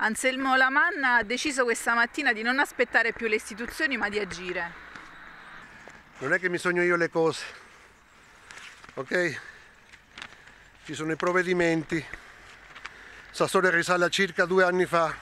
Anselmo Lamanna ha deciso questa mattina di non aspettare più le istituzioni ma di agire. Non è che mi sogno io le cose, ok? Ci sono i provvedimenti, Sassone risale a circa due anni fa,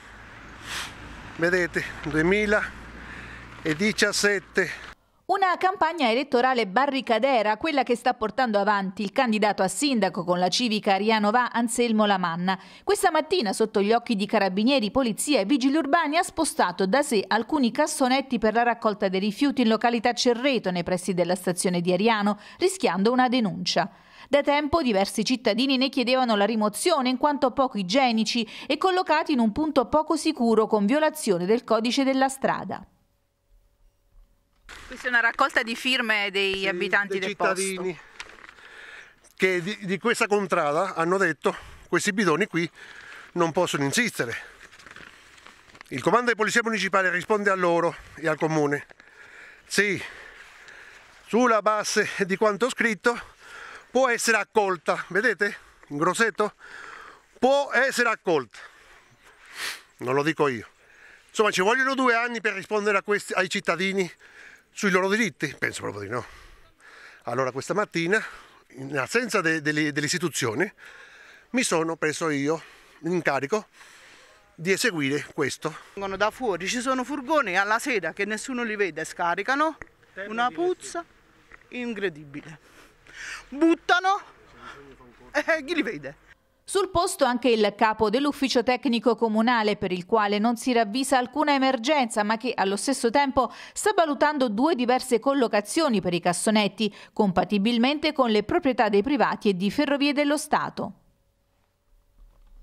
vedete, 2017 una campagna elettorale barricadera, quella che sta portando avanti il candidato a sindaco con la civica Ariano Va, Anselmo Lamanna. Questa mattina, sotto gli occhi di carabinieri, polizia e vigili urbani, ha spostato da sé alcuni cassonetti per la raccolta dei rifiuti in località Cerreto, nei pressi della stazione di Ariano, rischiando una denuncia. Da tempo diversi cittadini ne chiedevano la rimozione in quanto poco igienici e collocati in un punto poco sicuro con violazione del codice della strada. Questa è una raccolta di firme degli sì, abitanti dei del cittadini posto. che di, di, questa contrada hanno detto questi bidoni qui non possono insistere. Il comando di polizia municipale risponde a loro e al comune. Sì, sulla base di quanto scritto può essere accolta, vedete? In grossetto? Può essere accolta. Non lo dico io. Insomma, ci vogliono due anni per rispondere questi, ai cittadini sui loro diritti? Penso proprio di no. Allora questa mattina, in assenza de, de, delle istituzioni, mi sono preso io l'incarico di eseguire questo. Vengono da fuori, ci sono furgoni alla sera che nessuno li vede, scaricano una puzza incredibile. Buttano e eh, chi li vede? Sul posto anche il capo dell'ufficio tecnico comunale per il quale non si ravvisa alcuna emergenza ma che allo stesso tempo sta valutando due diverse collocazioni per i cassonetti compatibilmente con le proprietà dei privati e di ferrovie dello Stato.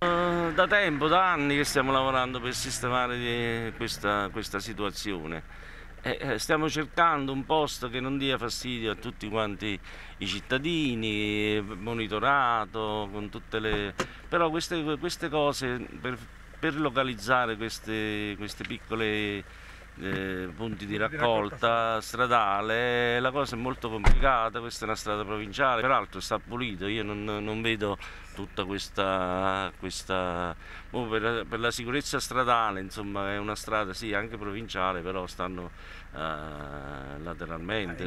Eh, da tempo, da anni che stiamo lavorando per sistemare eh, questa, questa situazione eh, eh, stiamo cercando un posto che non dia fastidio a tutti quanti i cittadini, monitorato, con tutte le... però queste, queste cose per, per localizzare queste, queste piccole eh, punti di raccolta stradale, la cosa è molto complicata, questa è una strada provinciale, peraltro sta pulito, io non, non vedo tutta questa, questa oh, per, per, la sicurezza stradale, insomma è una strada sì anche provinciale, però stanno eh, lateralmente.